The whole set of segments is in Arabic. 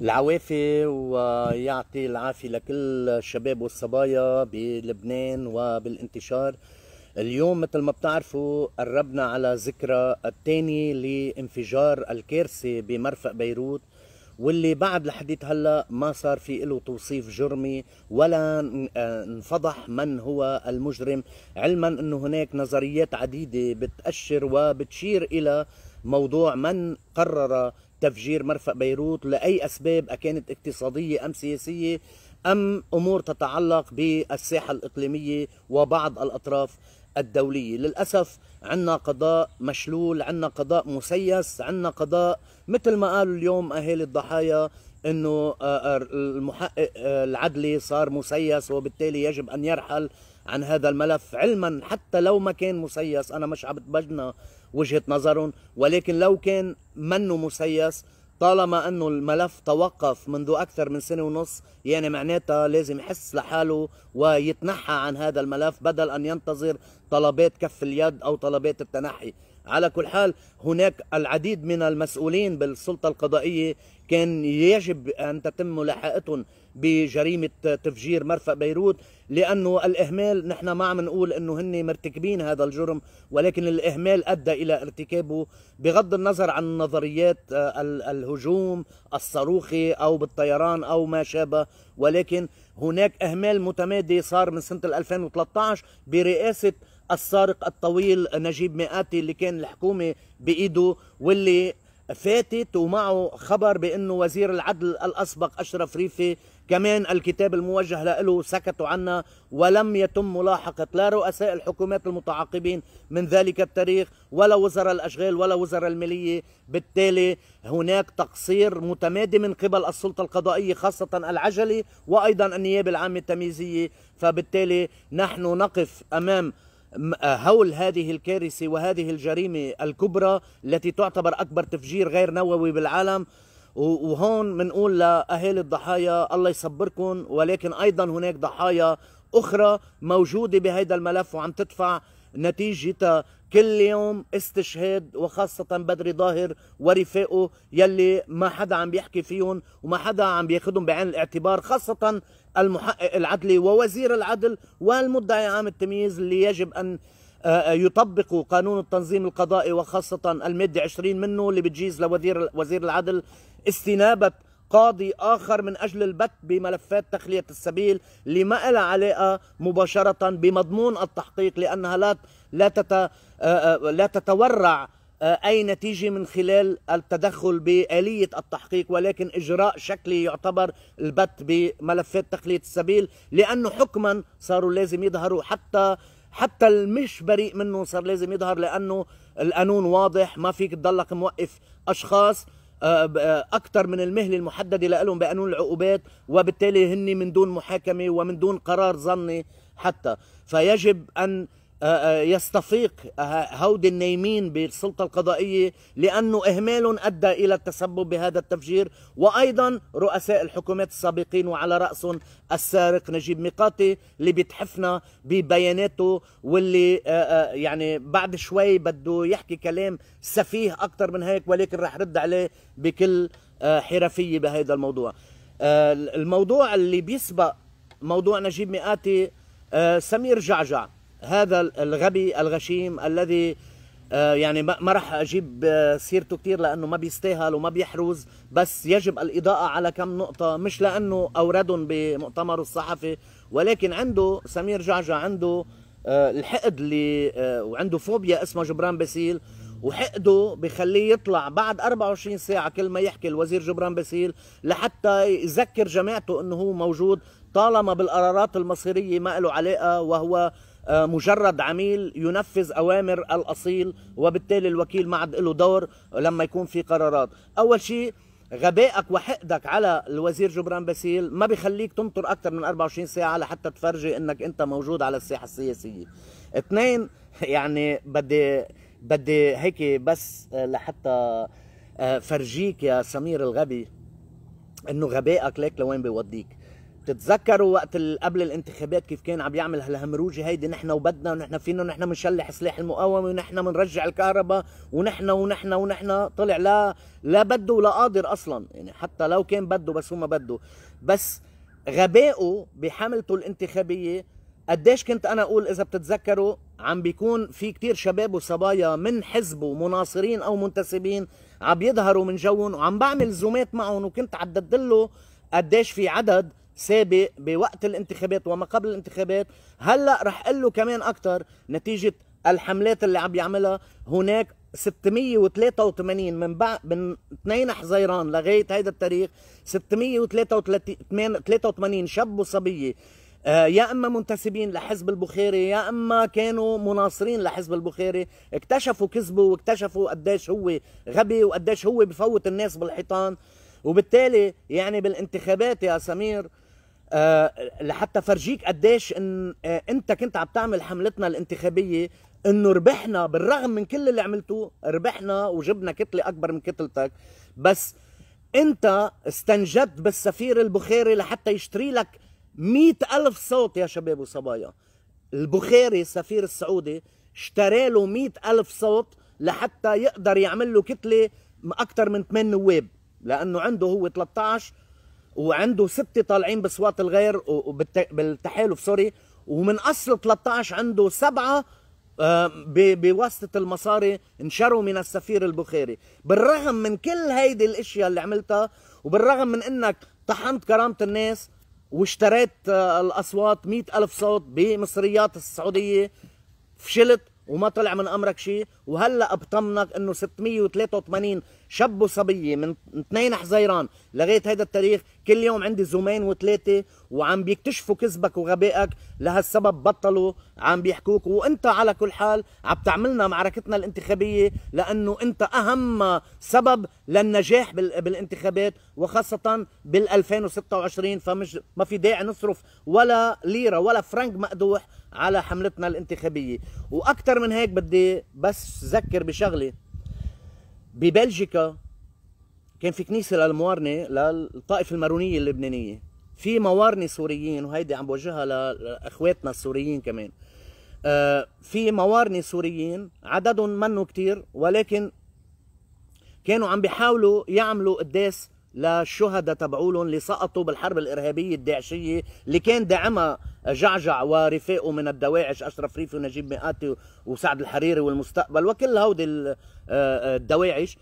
العوافي ويعطي العافية لكل الشباب والصبايا بلبنان وبالانتشار اليوم مثل ما بتعرفوا قربنا على ذكرى الثانية لانفجار الكارثة بمرفق بيروت واللي بعد لحديت هلا ما صار في له توصيف جرمي ولا آه، انفضح من هو المجرم علما انه هناك نظريات عديده بتاشر وبتشير الى موضوع من قرر تفجير مرفأ بيروت لأي أسباب أكانت اقتصادية أم سياسية أم أمور تتعلق بالساحة الإقليمية وبعض الأطراف الدولية للأسف عنا قضاء مشلول عنا قضاء مسيس عنا قضاء مثل ما قالوا اليوم أهالي الضحايا أنه آه، آه، المحقق آه، العدلي صار مسيس وبالتالي يجب أن يرحل عن هذا الملف علما حتى لو ما كان مسيس أنا مش عم بجنة وجهه نظرهم ولكن لو كان منه مسيس طالما انه الملف توقف منذ اكثر من سنه ونص يعني معناتها لازم يحس لحاله ويتنحى عن هذا الملف بدل ان ينتظر طلبات كف اليد او طلبات التنحي على كل حال هناك العديد من المسؤولين بالسلطه القضائيه كان يجب ان تتم ملاحقتهم بجريمه تفجير مرفأ بيروت لانه الاهمال نحن ما عم نقول انه هن مرتكبين هذا الجرم ولكن الاهمال ادى الى ارتكابه بغض النظر عن نظريات آه، الهجوم الصاروخي او بالطيران او ما شابه ولكن هناك اهمال متمادي صار من سنه 2013 برئاسه السارق الطويل نجيب مئاتي اللي كان الحكومه بايده واللي فاتت ومعه خبر بانه وزير العدل الاسبق اشرف ريفي كمان الكتاب الموجه له سكتوا عنا ولم يتم ملاحقة لا رؤساء الحكومات المتعاقبين من ذلك التاريخ ولا وزراء الأشغال ولا وزراء المالية بالتالي هناك تقصير متمادي من قبل السلطة القضائية خاصة العجلة وأيضا النيابة العامة التمييزية فبالتالي نحن نقف أمام هول هذه الكارثة وهذه الجريمة الكبرى التي تعتبر أكبر تفجير غير نووي بالعالم وهون بنقول لاهالي الضحايا الله يصبركم ولكن ايضا هناك ضحايا اخرى موجوده بهذا الملف وعم تدفع نتيجة كل يوم استشهاد وخاصة بدري ظاهر ورفاقه يلي ما حدا عم بيحكي فيهم وما حدا عم بياخدهم بعين الاعتبار خاصة المحقق العدلي ووزير العدل والمدعي عام التمييز اللي يجب أن آه، آه، يطبقوا قانون التنظيم القضائي وخاصة المادة 20 منه اللي بتجيز لوزير وزير العدل استنابة قاضي آخر من أجل البت بملفات تخلية السبيل اللي ما لها علاقة مباشرة بمضمون التحقيق لأنها لا لا, آه، آه، لا تتورع آه، أي نتيجة من خلال التدخل بآلية التحقيق ولكن إجراء شكلي يعتبر البت بملفات تخلية السبيل لأنه حكما صاروا لازم يظهروا حتى حتى المش بريء منه صار لازم يظهر لأنه القانون واضح ما فيك تضلك موقف أشخاص آه، آه، اكثر من المهله المحدده لهم بقانون العقوبات وبالتالي هن من دون محاكمه ومن دون قرار ظني حتى فيجب ان أه، أه، يستفيق أه، هود النايمين بالسلطة القضائية لأنه إهمالهم أدى إلى التسبب بهذا التفجير وأيضا رؤساء الحكومات السابقين وعلى رأسهم السارق نجيب ميقاتي اللي بيتحفنا ببياناته واللي يعني بعد شوي بده يحكي كلام سفيه أكثر من هيك ولكن رح رد عليه بكل حرفية بهذا الموضوع الموضوع اللي بيسبق موضوع نجيب ميقاتي سمير جعجع هذا الغبي الغشيم الذي آه، يعني ما راح اجيب آه، سيرته كثير لانه ما بيستاهل وما بيحرز بس يجب الاضاءه على كم نقطه مش لانه اوردهم بمؤتمره الصحفي ولكن عنده سمير جعجع عنده آه، الحقد اللي وعنده فوبيا اسمها جبران باسيل وحقده بخليه يطلع بعد 24 ساعة كل ما يحكي الوزير جبران باسيل لحتى يذكر جماعته انه هو موجود طالما بالقرارات المصيرية ما له علاقة وهو آه، مجرد عميل ينفذ اوامر الاصيل وبالتالي الوكيل ما عاد له دور لما يكون في قرارات اول شيء غبائك وحقدك على الوزير جبران باسيل ما بخليك تنطر اكثر من 24 ساعه لحتى تفرجي انك انت موجود على الساحه السياسيه اثنين يعني بدي بدي هيك بس لحتى آه، فرجيك يا سمير الغبي انه غبائك ليك لوين بيوديك تتذكروا وقت قبل الانتخابات كيف كان عم يعمل هالهمروجه هيدي نحن وبدنا ونحن فينا ونحن بنشلح سلاح المقاومه ونحن بنرجع الكهرباء ونحن ونحن ونحن طلع لا لا بده ولا قادر اصلا يعني حتى لو كان بده بس هو ما بده بس غبائه بحملته الانتخابيه قديش كنت انا اقول اذا بتتذكروا عم بيكون في كتير شباب وصبايا من حزبه مناصرين او منتسبين عم يظهروا من جوهم وعم بعمل زومات معهم وكنت عدد له قديش في عدد سابق بوقت الانتخابات وما قبل الانتخابات هلا رح اقول له كمان اكثر نتيجه الحملات اللي عم بيعملها هناك 683 من بعد من 2 حزيران لغايه هيدا التاريخ 683 شاب وصبيه آه، يا اما منتسبين لحزب البخاري يا اما كانوا مناصرين لحزب البخاري اكتشفوا كذبه واكتشفوا قديش هو غبي وقديش هو بفوت الناس بالحيطان وبالتالي يعني بالانتخابات يا سمير آه، لحتى فرجيك قديش ان آه، انت كنت عم تعمل حملتنا الانتخابيه انه ربحنا بالرغم من كل اللي عملته ربحنا وجبنا كتله اكبر من كتلتك بس انت استنجدت بالسفير البخاري لحتى يشتري لك مئة ألف صوت يا شباب وصبايا البخاري السفير السعودي اشترى له مئة ألف صوت لحتى يقدر يعمل له كتلة أكثر من 8 نواب لأنه عنده هو 13 وعنده ستة طالعين بصوات الغير بالتحالف سوري ومن أصل 13 عنده سبعة آه، بواسطة المصاري انشروا من السفير البخاري بالرغم من كل هيدي الاشياء اللي عملتها وبالرغم من انك طحنت كرامة الناس واشتريت آه، الاصوات مئة الف صوت بمصريات السعودية فشلت وما طلع من امرك شيء وهلا بطمنك انه 683 شب وصبيه من 2 حزيران لغايه هيدا التاريخ كل يوم عندي زومين وثلاثه وعم بيكتشفوا كذبك وغبائك لهالسبب بطلوا عم بيحكوك وانت على كل حال عم تعملنا معركتنا الانتخابيه لانه انت اهم سبب للنجاح بالانتخابات وخاصه بال 2026 فمش ما في داعي نصرف ولا ليره ولا فرنك مقدوح على حملتنا الانتخابيه واكثر من هيك بدي بس ذكر بشغله ببلجيكا كان في كنيسه للموارنه للطائفه المارونيه اللبنانيه في موارنه سوريين وهيدي عم بوجهها لاخواتنا السوريين كمان آه، في موارنه سوريين عددهم منه كتير ولكن كانوا عم بيحاولوا يعملوا قداس للشهداء تبعولهم اللي سقطوا بالحرب الارهابيه الداعشيه اللي كان داعمها جعجع ورفاقه من الدواعش اشرف ريفي ونجيب مئاتي وسعد الحريري والمستقبل وكل هودي آه، آه، الدواعش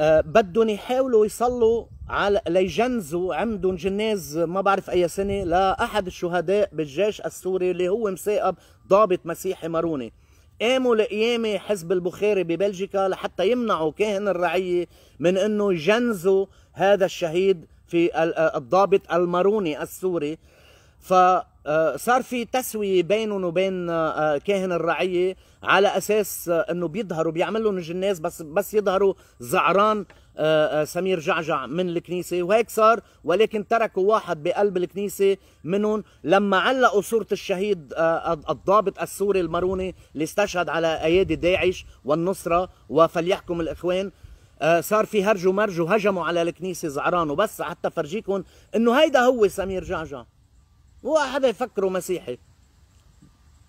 آه، بدهم يحاولوا يصلوا على ليجنزوا عمدهم جناز ما بعرف اي سنه لاحد الشهداء بالجيش السوري اللي هو مثاقب ضابط مسيحي ماروني قاموا لقيامه حزب البخاري ببلجيكا لحتى يمنعوا كاهن الرعيه من انه يجنزوا هذا الشهيد في الضابط الماروني السوري ف آه، صار في تسوية بينهم وبين آه، آه، كاهن الرعية على أساس أنه بيظهروا بيعملوا لهم الجناز بس بس يظهروا زعران سمير جعجع من الكنيسة وهيك صار ولكن تركوا واحد بقلب الكنيسة منهم لما علقوا صورة الشهيد الضابط السوري الماروني اللي استشهد على أيادي داعش والنصرة وفليحكم الإخوان صار في هرج ومرج وهجموا على الكنيسة زعران وبس حتى فرجيكم انه هيدا هو سمير جعجع ولا حدا يفكره مسيحي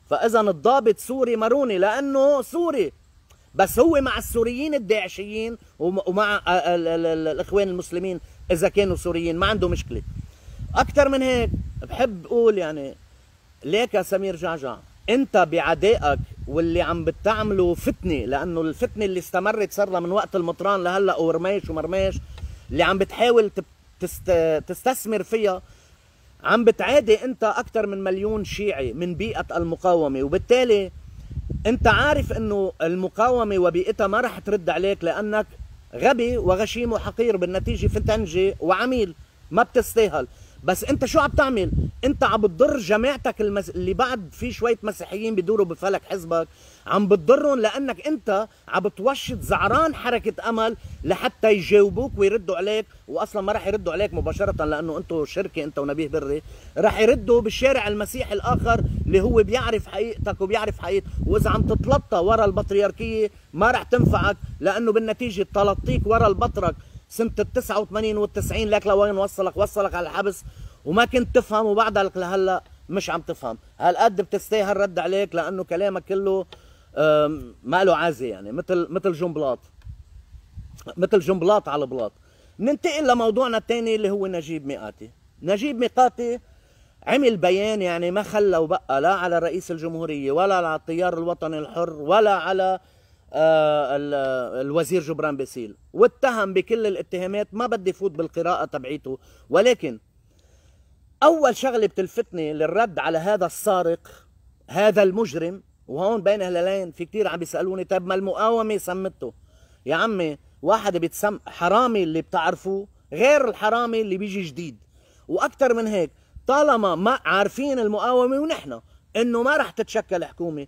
فاذا الضابط سوري ماروني لانه سوري بس هو مع السوريين الداعشيين ومع الاخوان المسلمين اذا كانوا سوريين ما عنده مشكله اكثر من هيك بحب اقول يعني ليك يا سمير جعجع انت بعدائك واللي عم بتعمله فتنه لانه الفتنه اللي استمرت صار لها من وقت المطران لهلا ورميش ومرميش اللي عم بتحاول تست... تستثمر فيها عم بتعادي انت اكثر من مليون شيعي من بيئه المقاومه وبالتالي انت عارف انه المقاومه وبيئتها ما رح ترد عليك لانك غبي وغشيم وحقير بالنتيجه فتنجي وعميل ما بتستاهل بس انت شو عم تعمل انت عم بتضر جماعتك المس... اللي بعد في شويه مسيحيين بدوروا بفلك حزبك عم بتضرهم لانك انت عم بتوشط زعران حركه امل لحتى يجاوبوك ويردوا عليك واصلا ما راح يردوا عليك مباشره لانه انتم شركه انت ونبيه بري راح يردوا بالشارع المسيحي الاخر اللي هو بيعرف حقيقتك وبيعرف حقيقتك واذا عم تتلطى ورا البطريركيه ما راح تنفعك لانه بالنتيجه تلطيك ورا البطرك سنه ال 89 وال 90 لك لوين وصلك وصلك على الحبس وما كنت تفهم وبعدها لهلا مش عم تفهم هالقد بتستاهل رد عليك لانه كلامك كله ما له عازي يعني مثل مثل جنبلاط مثل جنبلاط على البلاط ننتقل لموضوعنا الثاني اللي هو نجيب ميقاتي نجيب ميقاتي عمل بيان يعني ما خلى وبقى لا على رئيس الجمهورية ولا على التيار الوطني الحر ولا على آه، الوزير جبران باسيل واتهم بكل الاتهامات ما بدي فوت بالقراءة تبعيته ولكن أول شغلة بتلفتني للرد على هذا السارق هذا المجرم وهون بين هلالين في كتير عم بيسألوني طيب ما المقاومة سمته يا عمي واحد بيتسم حرامي اللي بتعرفوه غير الحرامي اللي بيجي جديد وأكثر من هيك طالما ما عارفين المقاومة ونحن انه ما رح تتشكل حكومه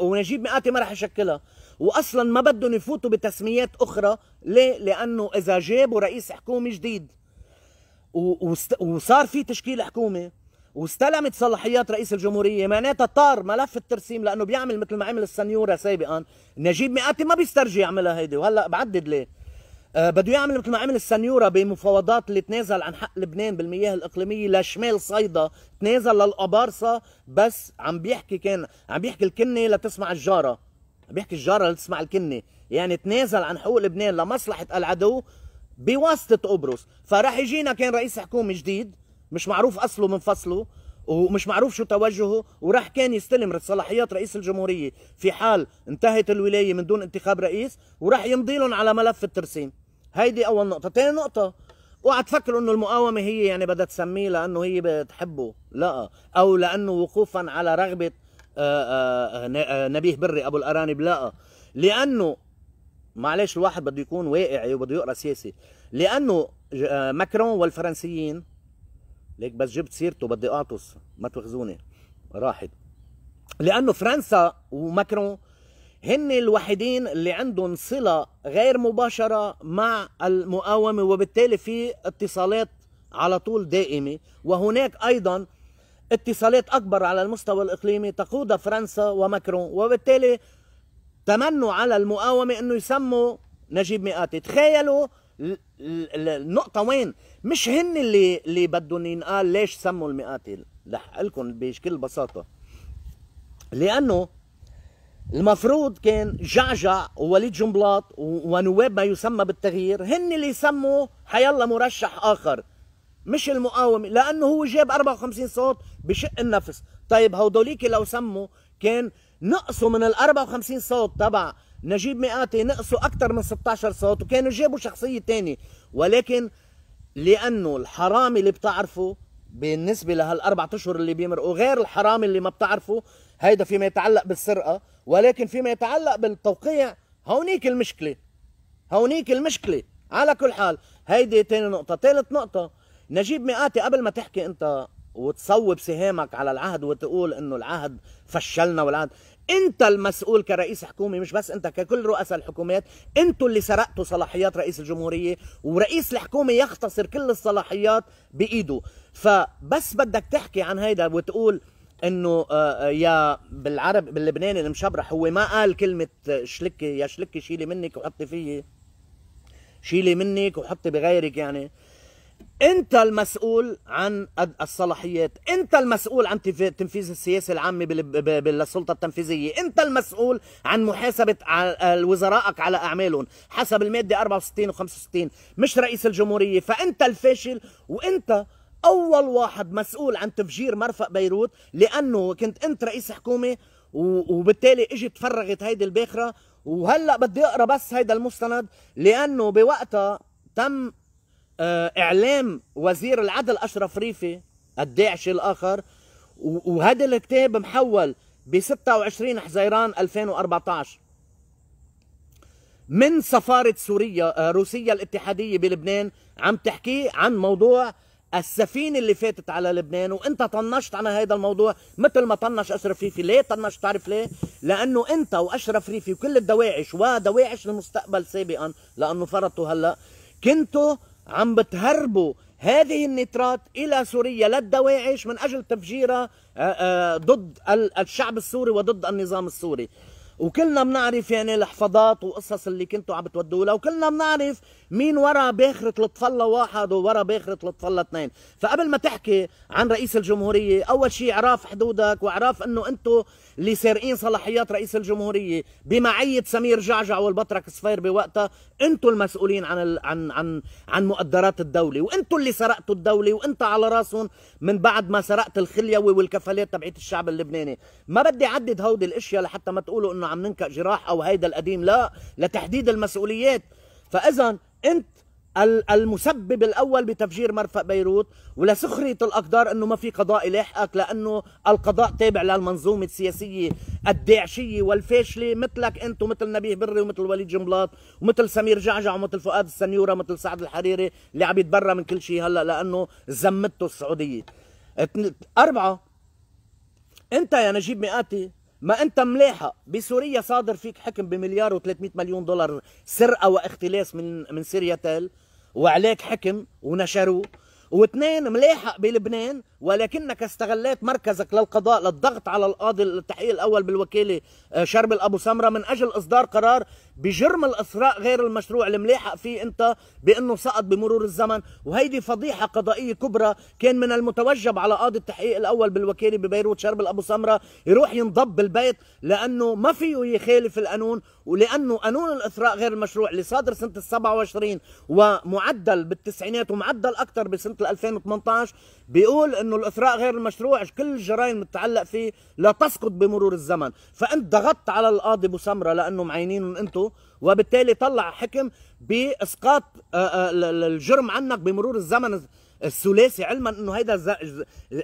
ونجيب مئاتي ما رح يشكلها واصلا ما بدهم يفوتوا بتسميات اخرى ليه لانه اذا جابوا رئيس حكومه جديد وصار في تشكيل حكومه واستلمت صلاحيات رئيس الجمهورية معناتها طار ملف الترسيم لأنه بيعمل مثل ما عمل السنيورة سابقا نجيب مئاتي ما بيسترجي يعملها هيدي وهلأ بعدد ليه أه بده يعمل مثل ما عمل السنيورة بمفاوضات اللي تنازل عن حق لبنان بالمياه الإقليمية لشمال صيدا تنازل للقبارصة بس عم بيحكي كان عم بيحكي الكنة لتسمع الجارة بيحكي الجارة تسمع الكنه يعني تنازل عن حقوق لبنان لمصلحه العدو بواسطه قبرص فراح يجينا كان رئيس حكومه جديد مش معروف اصله من فصله ومش معروف شو توجهه وراح كان يستلم صلاحيات رئيس الجمهوريه في حال انتهت الولايه من دون انتخاب رئيس وراح يمضي لهم على ملف الترسيم هيدي اول نقطه ثاني نقطه اوعى تفكر انه المقاومه هي يعني بدها تسميه لانه هي بتحبه لا او لانه وقوفا على رغبه آه، آه، آه، نبيه بري ابو الارانب لا لانه معلش الواحد بده يكون واقعي وبده يقرا سياسي لانه ماكرون والفرنسيين ليك بس جبت سيرته بدي اعطس ما توخذوني راحت لانه فرنسا وماكرون هن الوحيدين اللي عندهم صله غير مباشره مع المقاومه وبالتالي في اتصالات على طول دائمه وهناك ايضا اتصالات أكبر على المستوى الإقليمي تقودها فرنسا وماكرون وبالتالي تمنوا على المقاومة أنه يسموا نجيب مئاتي تخيلوا النقطة وين مش هن اللي اللي بدهم ينقال ليش سموا المئاتي رح لكم بكل بساطة لأنه المفروض كان جعجع ووليد جنبلاط ونواب ما يسمى بالتغيير هن اللي يسموا حيالله مرشح آخر مش المقاومه لانه هو جاب 54 صوت بشق النفس طيب هودوليك لو سموا كان نقصوا من ال 54 صوت تبع نجيب مئاتي نقصوا اكثر من 16 صوت وكانوا جابوا شخصيه ثانيه ولكن لانه الحرامي اللي بتعرفه بالنسبه لهالاربع اشهر اللي بيمرقوا غير الحرامي اللي ما بتعرفه هيدا فيما يتعلق بالسرقه ولكن فيما يتعلق بالتوقيع هونيك المشكله هونيك المشكله على كل حال هيدي ثاني نقطه ثالث نقطه نجيب مئاتي قبل ما تحكي انت وتصوب سهامك على العهد وتقول انه العهد فشلنا والعهد انت المسؤول كرئيس حكومه مش بس انت ككل رؤساء الحكومات انتوا اللي سرقتوا صلاحيات رئيس الجمهوريه ورئيس الحكومه يختصر كل الصلاحيات بايده فبس بدك تحكي عن هيدا وتقول انه آه، آه، يا بالعرب باللبناني المشبرح هو ما قال كلمه آه، شلكه يا شلكه شيلي منك وحطي فيي شيلي منك وحطي بغيرك يعني انت المسؤول عن الصلاحيات انت المسؤول عن تنفيذ السياسه العامه بالسلطه التنفيذيه انت المسؤول عن محاسبه وزرائك على اعمالهم حسب الماده 64 و65 مش رئيس الجمهوريه فانت الفاشل وانت اول واحد مسؤول عن تفجير مرفق بيروت لانه كنت انت رئيس حكومه وبالتالي اجت فرغت هيدي الباخره وهلا بدي اقرا بس هيدا المستند لانه بوقتها تم آه، اعلام وزير العدل اشرف ريفي الداعشي الاخر وهذا الكتاب محول ب 26 حزيران 2014 من سفارة سوريا آه، روسيا الاتحادية بلبنان عم تحكي عن موضوع السفينة اللي فاتت على لبنان وانت طنشت على هذا الموضوع مثل ما طنش اشرف ريفي ليه طنشت تعرف ليه لانه انت واشرف ريفي وكل الدواعش ودواعش المستقبل سابقا لانه فرطوا هلا كنتوا عم بتهربوا هذه النترات الى سوريا للدواعش من اجل تفجيرها آه، آه، ضد الشعب السوري وضد النظام السوري وكلنا بنعرف يعني الحفاضات وقصص اللي كنتوا عم بتودوها وكلنا بنعرف مين ورا باخرة لطفلة واحد وورا باخرة لطفلة اثنين فقبل ما تحكي عن رئيس الجمهورية أول شيء اعرف حدودك واعرف أنه أنتوا اللي سارقين صلاحيات رئيس الجمهورية بمعية سمير جعجع والبطرك صفير بوقتها أنتوا المسؤولين عن ال... عن عن عن مقدرات الدولة وأنتوا اللي سرقتوا الدولة وأنت على راسهم من بعد ما سرقت الخليوي والكفالات تبعت الشعب اللبناني ما بدي أعدد هودي الأشياء لحتى ما تقولوا أنه انه عم ننكأ جراح أو هيدا القديم لا لتحديد المسؤوليات فإذا أنت المسبب الاول بتفجير مرفأ بيروت ولسخريه الاقدار انه ما في قضاء يلاحقك لانه القضاء تابع للمنظومه السياسيه الداعشيه والفاشله مثلك انت ومثل نبيه بري ومثل وليد جنبلاط ومثل سمير جعجع ومثل فؤاد السنيوره ومثل سعد الحريري اللي عم يتبرى من كل شيء هلا لانه زمته السعوديه اربعه انت يا نجيب مئاتي ما انت ملاحق بسوريا صادر فيك حكم بمليار و300 مليون دولار سرقه واختلاس من من سوريا تال وعليك حكم ونشروه واثنين ملاحق بلبنان ولكنك استغليت مركزك للقضاء للضغط على القاضي التحقيق الاول بالوكيله آه، شرب ابو سمره من اجل اصدار قرار بجرم الاثراء غير المشروع اللي ملاحق فيه انت بانه سقط بمرور الزمن وهيدي فضيحه قضائيه كبرى كان من المتوجب على قاضي التحقيق الاول بالوكيله ببيروت شرب ابو سمره يروح ينضب بالبيت لانه ما فيه يخالف القانون ولانه قانون الاثراء غير المشروع اللي صادر سنه ال 27 ومعدل بالتسعينات ومعدل اكثر بسنه 2018 بيقول انه انه الاثراء غير المشروع كل الجرائم متعلق فيه لا تسقط بمرور الزمن فانت ضغطت على القاضي سمره لانه معينين انتم وبالتالي طلع حكم باسقاط آه، آه، الجرم عنك بمرور الزمن الثلاثي علما انه هيدا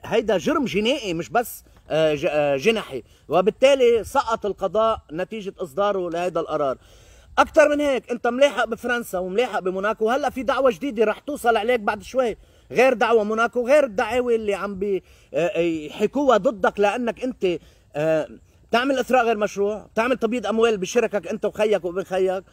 هيدا جرم جنائي مش بس آه، جنحي وبالتالي سقط القضاء نتيجه اصداره لهذا القرار اكثر من هيك انت ملاحق بفرنسا وملاحق بموناكو هلا في دعوه جديده رح توصل عليك بعد شوي غير دعوه موناكو غير الدعاوي اللي عم بيحكوها آه، آه، ضدك لانك انت آه، بتعمل اثراء غير مشروع بتعمل تبييض اموال بشركك انت وخيك وابن خيك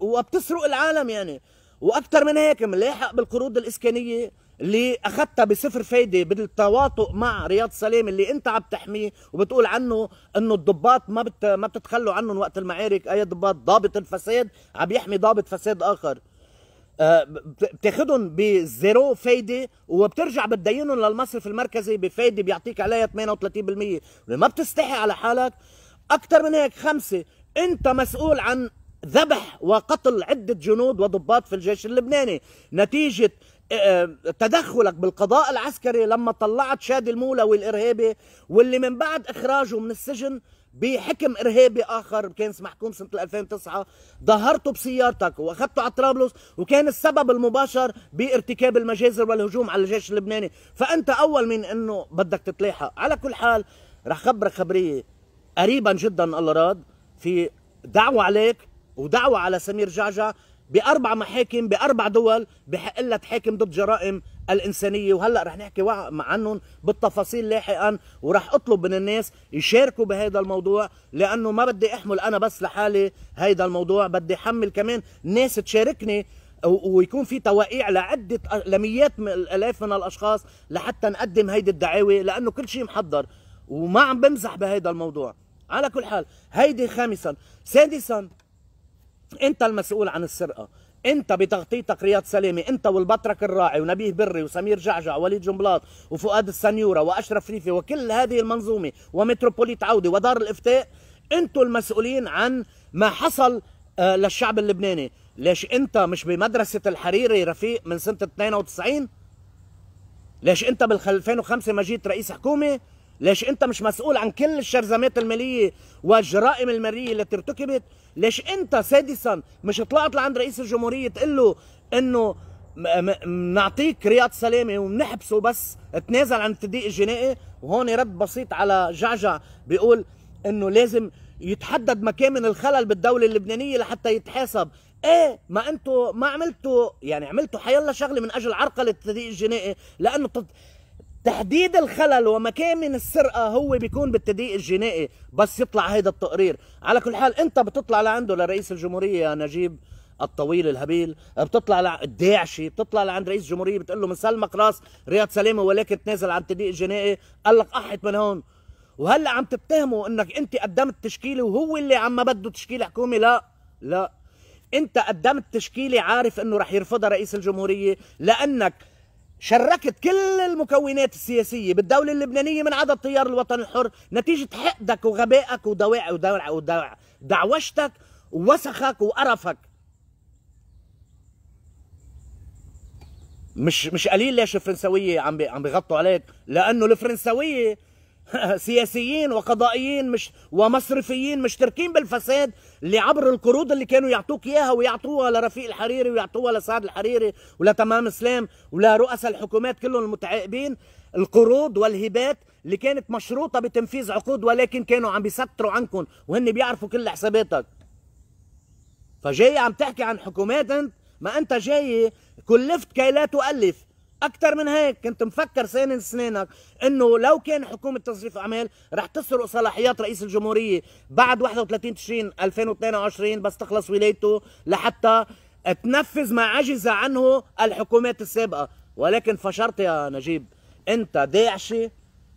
وبتسرق العالم يعني واكثر من هيك ملاحق بالقروض الاسكانيه اللي اخذتها بصفر فايده بالتواطؤ مع رياض سلام اللي انت عم تحميه وبتقول عنه انه الضباط ما بت ما بتتخلوا عنهم وقت المعارك اي ضباط ضابط الفساد عم يحمي ضابط فساد اخر آه، بتاخدهم بزيرو فايده وبترجع بتدينهم للمصرف المركزي بفايده بيعطيك عليها 38% ما بتستحي على حالك اكثر من هيك خمسه انت مسؤول عن ذبح وقتل عده جنود وضباط في الجيش اللبناني نتيجه آه، آه، تدخلك بالقضاء العسكري لما طلعت شادي المولوي الارهابي واللي من بعد اخراجه من السجن بحكم ارهابي اخر كان محكوم سنه 2009 ظهرته بسيارتك واخذته على طرابلس وكان السبب المباشر بارتكاب المجازر والهجوم على الجيش اللبناني فانت اول من انه بدك تتلاحق على كل حال رح خبرك خبريه قريبا جدا الله راد في دعوه عليك ودعوه على سمير جعجع باربع محاكم باربع دول بحق لها تحاكم ضد جرائم الانسانيه وهلا رح نحكي عنهم بالتفاصيل لاحقا ورح اطلب من الناس يشاركوا بهذا الموضوع لانه ما بدي احمل انا بس لحالي هيدا الموضوع بدي حمل كمان ناس تشاركني ويكون في توقيع لعده لميات من الالاف من الاشخاص لحتى نقدم هيدي الدعاوي لانه كل شيء محضر وما عم بمزح بهيدا الموضوع على كل حال هيدي خامسا سادسا انت المسؤول عن السرقه انت بتغطيتك رياض سلامه انت والبطرك الراعي ونبيه بري وسمير جعجع ووليد جنبلاط وفؤاد السنيوره واشرف ريفي وكل هذه المنظومه ومتروبوليت عوده ودار الافتاء انتم المسؤولين عن ما حصل آه، للشعب اللبناني ليش انت مش بمدرسه الحريري رفيق من سنه 92 ليش انت بال 2005 ما جيت رئيس حكومه ليش انت مش مسؤول عن كل الشرذمات الماليه والجرائم الماليه اللي ارتكبت ليش انت سادسا مش طلعت لعند رئيس الجمهوريه تقول له انه بنعطيك رياض سلامه وبنحبسه بس تنازل عن التدقيق الجنائي وهون رد بسيط على جعجع بيقول انه لازم يتحدد مكامن الخلل بالدوله اللبنانيه لحتى يتحاسب ايه ما انتوا ما عملتوا يعني عملتوا حيلا شغله من اجل عرقله التدقيق الجنائي لانه تحديد الخلل ومكامن السرقه هو بيكون بالتدقيق الجنائي بس يطلع هيدا التقرير على كل حال انت بتطلع لعنده لرئيس الجمهوريه يا نجيب الطويل الهبيل بتطلع لع... الداعشي بتطلع لعند رئيس الجمهوريه بتقول له مسلمك راس رياض سلامه ولكن تنازل عن التدقيق الجنائي قال لك احط من هون وهلا عم تتهمه انك انت قدمت تشكيله وهو اللي عم بده تشكيله حكومه لا لا انت قدمت تشكيله عارف انه رح يرفضها رئيس الجمهوريه لانك شركت كل المكونات السياسيه بالدوله اللبنانيه من عدا التيار الوطني الحر نتيجه حقدك وغبائك ودواعي ودعوشتك ووسخك وقرفك مش مش قليل ليش الفرنسويه عم عم بيغطوا عليك لانه الفرنسويه سياسيين وقضائيين مش ومصرفيين مشتركين بالفساد اللي عبر القروض اللي كانوا يعطوك اياها ويعطوها لرفيق الحريري ويعطوها لسعد الحريري ولتمام سلام اسلام الحكومات كلهم المتعاقبين القروض والهبات اللي كانت مشروطه بتنفيذ عقود ولكن كانوا عم بيستروا عنكم وهن بيعرفوا كل حساباتك فجاي عم تحكي عن حكومات انت ما انت جاي كلفت كي لا تؤلف اكثر من هيك كنت مفكر سانن سنانك انه لو كان حكومه تصريف اعمال رح تسرق صلاحيات رئيس الجمهوريه بعد 31 تشرين 2022 بس تخلص ولايته لحتى تنفذ ما عجز عنه الحكومات السابقه ولكن فشرت يا نجيب انت داعشي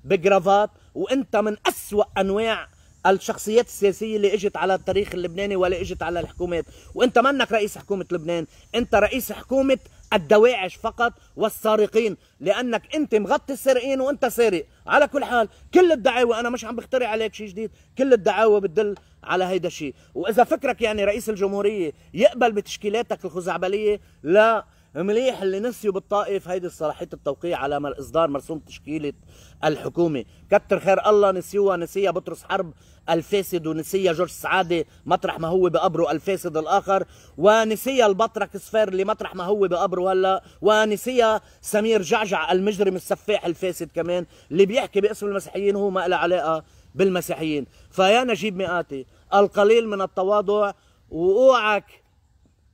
بجرافات وانت من اسوا انواع الشخصيات السياسيه اللي اجت على التاريخ اللبناني ولا اجت على الحكومات وانت منك رئيس حكومه لبنان انت رئيس حكومه الدواعش فقط والسارقين لانك انت مغطي السارقين وانت سارق على كل حال كل الدعاوى انا مش عم بخترع عليك شيء جديد كل الدعاوى بتدل على هيدا الشيء واذا فكرك يعني رئيس الجمهوريه يقبل بتشكيلاتك الخزعبليه لا مليح اللي نسيوا بالطائف هيدي صلاحيه التوقيع على اصدار مرسوم تشكيله الحكومه كتر خير الله نسيوها نسيها بطرس حرب الفاسد ونسيها جورج سعاده مطرح ما هو بقبره الفاسد الاخر ونسيها البطرك سفير اللي مطرح ما هو بقبره هلا ونسيها سمير جعجع المجرم السفاح الفاسد كمان اللي بيحكي باسم المسيحيين هو ما له علاقه بالمسيحيين فيا نجيب مئاتي القليل من التواضع واوعك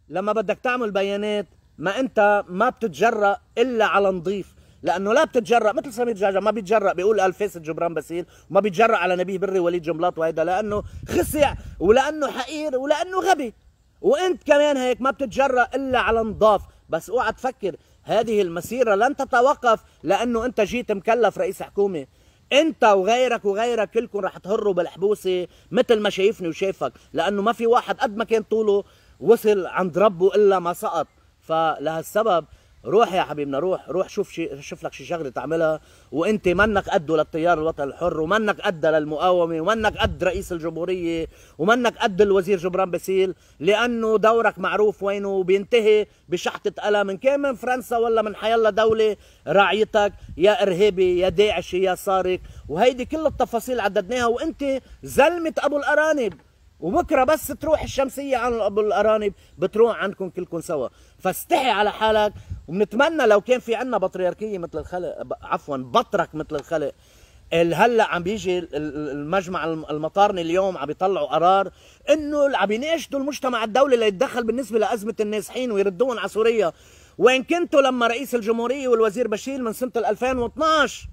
لما بدك تعمل بيانات ما انت ما بتتجرأ الا على نظيف لانه لا بتتجرأ مثل سمير جعجع ما بيتجرأ بيقول الفيس جبران باسيل وما بيتجرأ على نبيه بري وليد جملاط وهيدا لانه خسع ولانه حقير ولانه غبي وانت كمان هيك ما بتتجرأ الا على نظاف بس اوعى تفكر هذه المسيرة لن تتوقف لأنه أنت جيت مكلف رئيس حكومة أنت وغيرك وغيرك كلكم رح تهروا بالحبوسة مثل ما شايفني وشايفك لأنه ما في واحد قد ما كان طوله وصل عند ربه إلا ما سقط فلهالسبب روح يا حبيبنا روح روح شوف شي شوف لك شي شغله تعملها وانت منك قده للتيار الوطني الحر ومنك قد للمقاومه ومنك قد رئيس الجمهوريه ومنك قد الوزير جبران باسيل لانه دورك معروف وينه بينتهي بشحطه قلم ان كان من فرنسا ولا من حيالله دوله راعيتك يا ارهابي يا داعشي يا سارق وهيدي كل التفاصيل عددناها وانت زلمه ابو الارانب وبكره بس تروح الشمسيه عن الارانب بتروح عندكم كلكم سوا فاستحي على حالك وبنتمنى لو كان في عنا بطريركيه مثل الخلق عفوا بطرك مثل الخلق هلا عم بيجي المجمع المطارني اليوم عم بيطلعوا قرار انه عم يناشدوا المجتمع الدولي ليتدخل بالنسبه لازمه النازحين ويردوهم على سوريا وين كنتوا لما رئيس الجمهوريه والوزير بشير من سنه 2012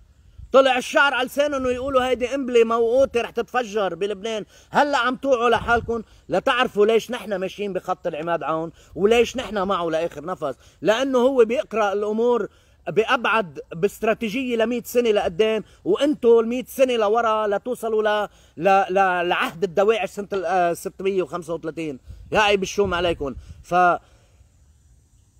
طلع الشعر على لسانهم ويقولوا هيدي امبلي موقوتة رح تتفجر بلبنان هلا عم توعوا لحالكم لتعرفوا ليش نحن ماشيين بخط العماد عون وليش نحن معه لاخر نفس لانه هو بيقرا الامور بابعد باستراتيجيه ل 100 سنه لقدام وانتم ال 100 سنه لورا لتوصلوا ل... ل... ل... لعهد الدواعش سنه 635 آه، يا عيب الشوم عليكم ف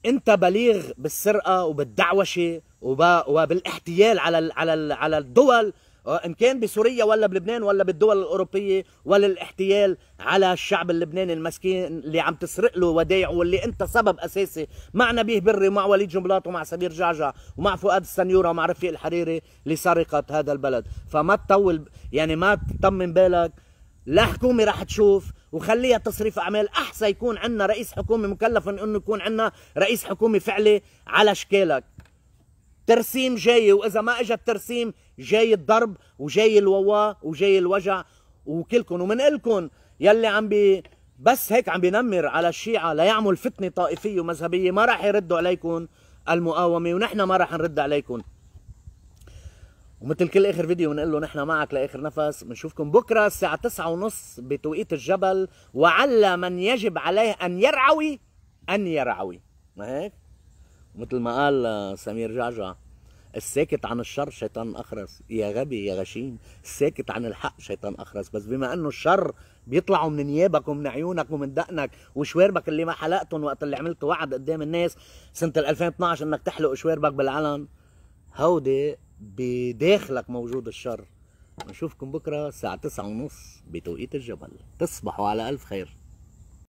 انت بليغ بالسرقه وبالدعوشه وبالاحتيال على على على الدول آه، ان كان بسوريا ولا بلبنان ولا بالدول الاوروبيه ولا الاحتيال على الشعب اللبناني المسكين اللي عم تسرق له ودايعه واللي انت سبب اساسي مع نبيه بري ومع وليد جنبلاط ومع سمير جعجع ومع فؤاد السنيوره ومع رفيق الحريري لسرقه هذا البلد فما تطول يعني ما تطمن بالك لا حكومه راح تشوف وخليها تصريف اعمال احسن يكون عندنا رئيس حكومه مكلف انه يكون عندنا رئيس حكومه فعلي على شكالك ترسيم جاي واذا ما اجى الترسيم جاي الضرب وجاي الووا وجاي الوجع وكلكم ومنقلكم يلي عم بي بس هيك عم بينمر على الشيعة ليعمل فتنة طائفية ومذهبية ما راح يردوا عليكم المقاومة ونحن ما راح نرد عليكم ومثل كل اخر فيديو بنقول له نحن معك لاخر نفس بنشوفكم بكره الساعه 9:30 بتوقيت الجبل وعلى من يجب عليه ان يرعوي ان يرعوي ما هيك مثل ما قال آه، سمير جعجع الساكت عن الشر شيطان اخرس يا غبي يا غشيم الساكت عن الحق شيطان اخرس بس بما انه الشر بيطلعوا من نيابك ومن عيونك ومن دقنك وشواربك اللي ما حلقتهم وقت اللي عملت وعد قدام الناس سنه 2012 انك تحلق شواربك بالعلن هودي بداخلك موجود الشر نشوفكم بكره الساعه 9:30 بتوقيت الجبل تصبحوا على الف خير